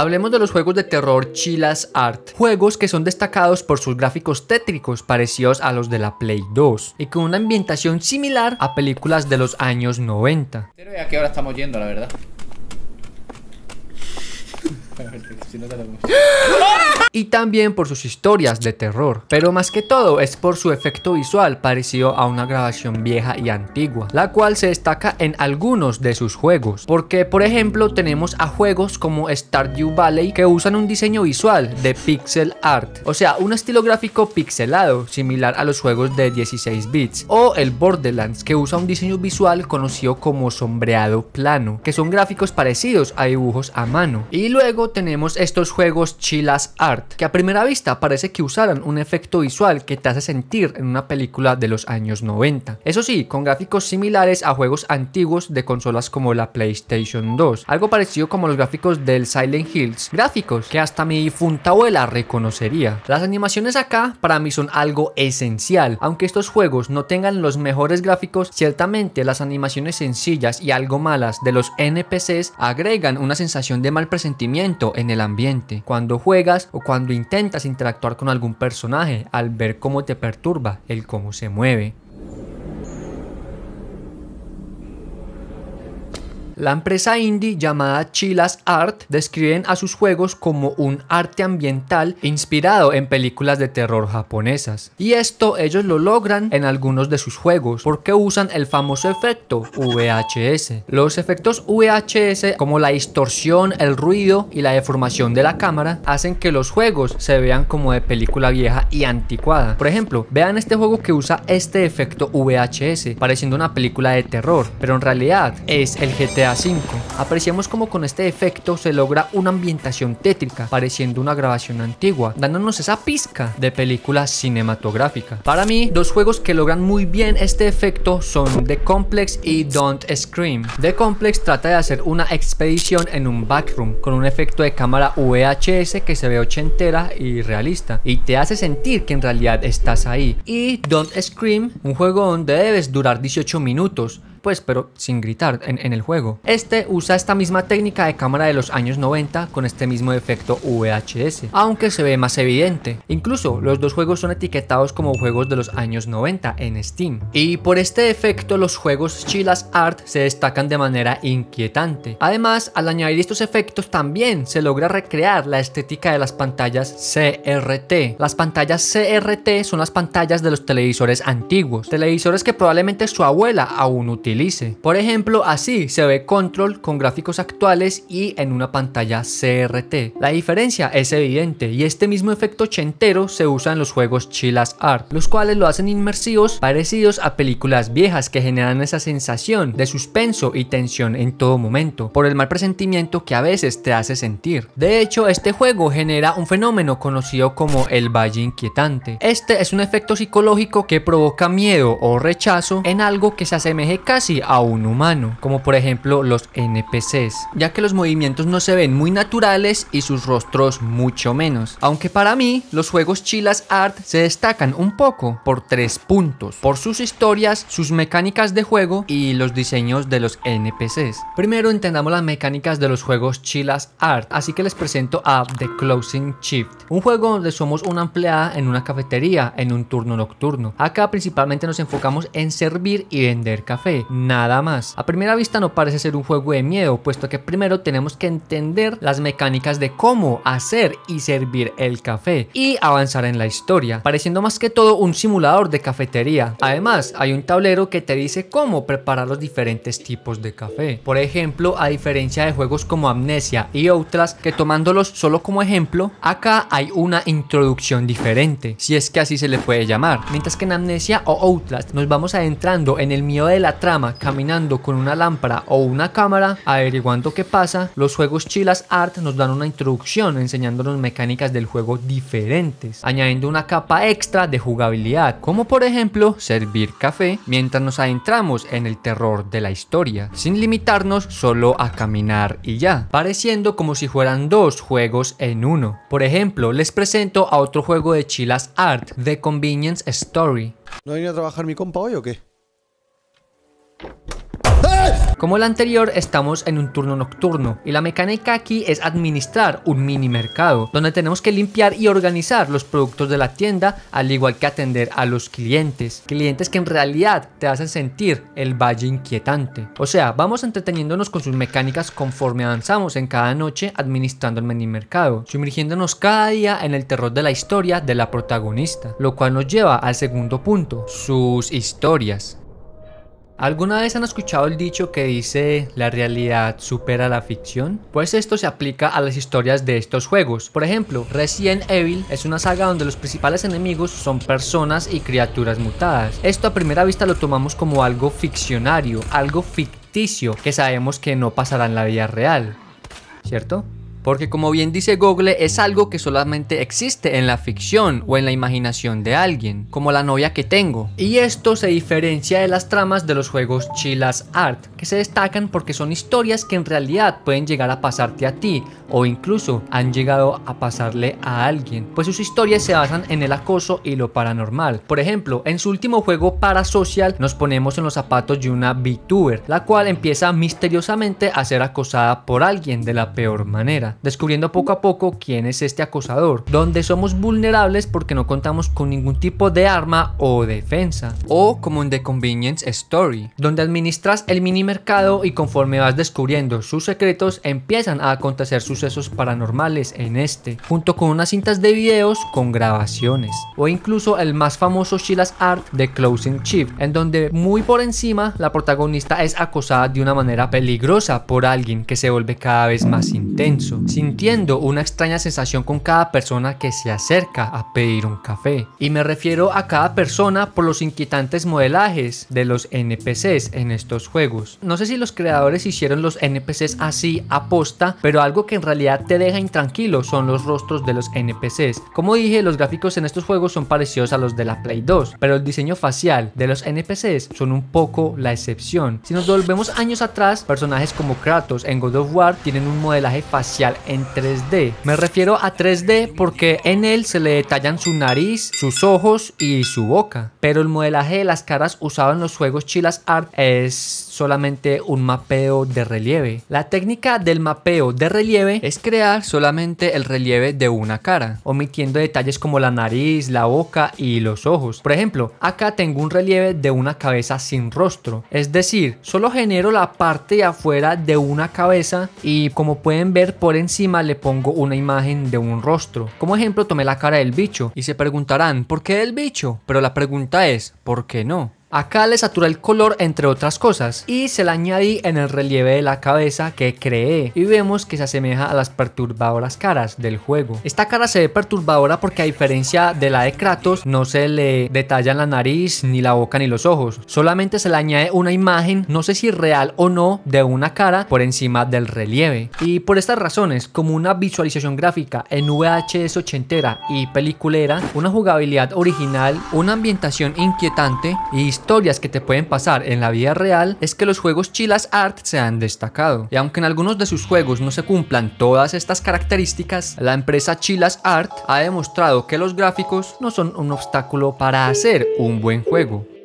Hablemos de los juegos de terror Chilas Art, juegos que son destacados por sus gráficos tétricos parecidos a los de la Play 2 y con una ambientación similar a películas de los años 90. Pero a qué hora estamos yendo, la verdad. Y también por sus historias de terror, pero más que todo es por su efecto visual parecido a una grabación vieja y antigua, la cual se destaca en algunos de sus juegos, porque por ejemplo tenemos a juegos como Stardew Valley que usan un diseño visual de pixel art, o sea, un estilo gráfico pixelado similar a los juegos de 16 bits, o el Borderlands que usa un diseño visual conocido como sombreado plano, que son gráficos parecidos a dibujos a mano. Y luego tenemos estos juegos Chilas Art, que a primera vista parece que usaran un efecto visual que te hace sentir en una película de los años 90. Eso sí, con gráficos similares a juegos antiguos de consolas como la PlayStation 2, algo parecido como los gráficos del Silent Hills, gráficos que hasta mi difunta abuela reconocería. Las animaciones acá para mí son algo esencial, aunque estos juegos no tengan los mejores gráficos, ciertamente las animaciones sencillas y algo malas de los NPCs agregan una sensación de mal presentimiento en el ambiente, cuando juegas o cuando intentas interactuar con algún personaje al ver cómo te perturba el cómo se mueve. La empresa indie llamada Chilas Art describen a sus juegos como un arte ambiental inspirado en películas de terror japonesas. Y esto ellos lo logran en algunos de sus juegos porque usan el famoso efecto VHS. Los efectos VHS como la distorsión, el ruido y la deformación de la cámara hacen que los juegos se vean como de película vieja y anticuada. Por ejemplo, vean este juego que usa este efecto VHS pareciendo una película de terror, pero en realidad es el GTA 5 Apreciamos como con este efecto se logra una ambientación tétrica, pareciendo una grabación antigua, dándonos esa pizca de película cinematográfica. Para mí, dos juegos que logran muy bien este efecto son The Complex y Don't Scream. The Complex trata de hacer una expedición en un backroom con un efecto de cámara VHS que se ve ochentera y realista y te hace sentir que en realidad estás ahí. Y Don't Scream, un juego donde debes durar 18 minutos, pues pero sin gritar en, el juego. Este usa esta misma técnica de cámara de los años 90 con este mismo efecto VHS, aunque se ve más evidente. Incluso los dos juegos son etiquetados como juegos de los años 90 en Steam. Y por este efecto los juegos Chilas Art se destacan de manera inquietante. Además, al añadir estos efectos también se logra recrear la estética de las pantallas CRT. Las pantallas CRT son las pantallas de los televisores antiguos, televisores que probablemente su abuela aún utiliza por ejemplo, así se ve Control con gráficos actuales y en una pantalla CRT. La diferencia es evidente y este mismo efecto chentero se usa en los juegos Chilas Art, los cuales lo hacen inmersivos parecidos a películas viejas que generan esa sensación de suspenso y tensión en todo momento, por el mal presentimiento que a veces te hace sentir. De hecho, este juego genera un fenómeno conocido como el valle inquietante. Este es un efecto psicológico que provoca miedo o rechazo en algo que se asemeje casi casi a un humano, como por ejemplo los NPCs, ya que los movimientos no se ven muy naturales y sus rostros mucho menos. Aunque para mí, los juegos Chilas Art se destacan un poco por tres puntos, por sus historias, sus mecánicas de juego y los diseños de los NPCs. Primero entendamos las mecánicas de los juegos Chilas Art, así que les presento a The Closing Shift, un juego donde somos una empleada en una cafetería en un turno nocturno. Acá principalmente nos enfocamos en servir y vender café, nada más. A primera vista no parece ser un juego de miedo, puesto que primero tenemos que entender las mecánicas de cómo hacer y servir el café y avanzar en la historia, pareciendo más que todo un simulador de cafetería. Además, hay un tablero que te dice cómo preparar los diferentes tipos de café. Por ejemplo, a diferencia de juegos como Amnesia y Outlast, que tomándolos solo como ejemplo, acá hay una introducción diferente, si es que así se le puede llamar. Mientras que en Amnesia o Outlast nos vamos adentrando en el miedo de la trama caminando con una lámpara o una cámara, averiguando qué pasa, los juegos Chilas Art nos dan una introducción enseñándonos mecánicas del juego diferentes, añadiendo una capa extra de jugabilidad, como por ejemplo servir café mientras nos adentramos en el terror de la historia, sin limitarnos solo a caminar y ya, pareciendo como si fueran dos juegos en uno. Por ejemplo, les presento a otro juego de Chilas Art, The Convenience Story. ¿No a trabajar mi compa hoy o qué? Como el anterior, estamos en un turno nocturno y la mecánica aquí es administrar un mini mercado, donde tenemos que limpiar y organizar los productos de la tienda, al igual que atender a los clientes, clientes que en realidad te hacen sentir el valle inquietante. O sea, vamos entreteniéndonos con sus mecánicas conforme avanzamos en cada noche administrando el mini mercado, sumergiéndonos cada día en el terror de la historia de la protagonista, lo cual nos lleva al segundo punto, sus historias. ¿Alguna vez han escuchado el dicho que dice la realidad supera la ficción? Pues esto se aplica a las historias de estos juegos. Por ejemplo, Resident Evil es una saga donde los principales enemigos son personas y criaturas mutadas. Esto a primera vista lo tomamos como algo ficcionario, algo ficticio, que sabemos que no pasará en la vida real, ¿cierto? porque como bien dice Google, es algo que solamente existe en la ficción o en la imaginación de alguien, como la novia que tengo. Y esto se diferencia de las tramas de los juegos Chilas Art, que se destacan porque son historias que en realidad pueden llegar a pasarte a ti, o incluso han llegado a pasarle a alguien, pues sus historias se basan en el acoso y lo paranormal. Por ejemplo, en su último juego Parasocial nos ponemos en los zapatos de una VTuber, la cual empieza misteriosamente a ser acosada por alguien de la peor manera descubriendo poco a poco quién es este acosador, donde somos vulnerables porque no contamos con ningún tipo de arma o defensa. O como en The Convenience Story, donde administras el mini mercado y conforme vas descubriendo sus secretos empiezan a acontecer sucesos paranormales en este, junto con unas cintas de videos con grabaciones, o incluso el más famoso Sheila's Art de Closing chip en donde muy por encima la protagonista es acosada de una manera peligrosa por alguien que se vuelve cada vez más intenso sintiendo una extraña sensación con cada persona que se acerca a pedir un café. Y me refiero a cada persona por los inquietantes modelajes de los NPCs en estos juegos. No sé si los creadores hicieron los NPCs así aposta, pero algo que en realidad te deja intranquilo son los rostros de los NPCs. Como dije, los gráficos en estos juegos son parecidos a los de la Play 2, pero el diseño facial de los NPCs son un poco la excepción. Si nos volvemos años atrás, personajes como Kratos en God of War tienen un modelaje facial en 3D. Me refiero a 3D porque en él se le detallan su nariz, sus ojos y su boca. Pero el modelaje de las caras usado en los juegos Chilas Art es solamente un mapeo de relieve. La técnica del mapeo de relieve es crear solamente el relieve de una cara, omitiendo detalles como la nariz, la boca y los ojos. Por ejemplo, acá tengo un relieve de una cabeza sin rostro, es decir, solo genero la parte de afuera de una cabeza y como pueden ver por encima le pongo una imagen de un rostro. Como ejemplo tomé la cara del bicho y se preguntarán, ¿por qué el bicho? Pero la pregunta es, ¿por qué no? Acá le satura el color entre otras cosas y se la añadí en el relieve de la cabeza que creé y vemos que se asemeja a las perturbadoras caras del juego. Esta cara se ve perturbadora porque a diferencia de la de Kratos no se le detalla la nariz, ni la boca, ni los ojos. Solamente se le añade una imagen, no sé si real o no, de una cara por encima del relieve. Y por estas razones, como una visualización gráfica en VHS ochentera y peliculera, una jugabilidad original, una ambientación inquietante y historias que te pueden pasar en la vida real es que los juegos Chilas Art se han destacado. Y aunque en algunos de sus juegos no se cumplan todas estas características, la empresa Chilas Art ha demostrado que los gráficos no son un obstáculo para hacer un buen juego.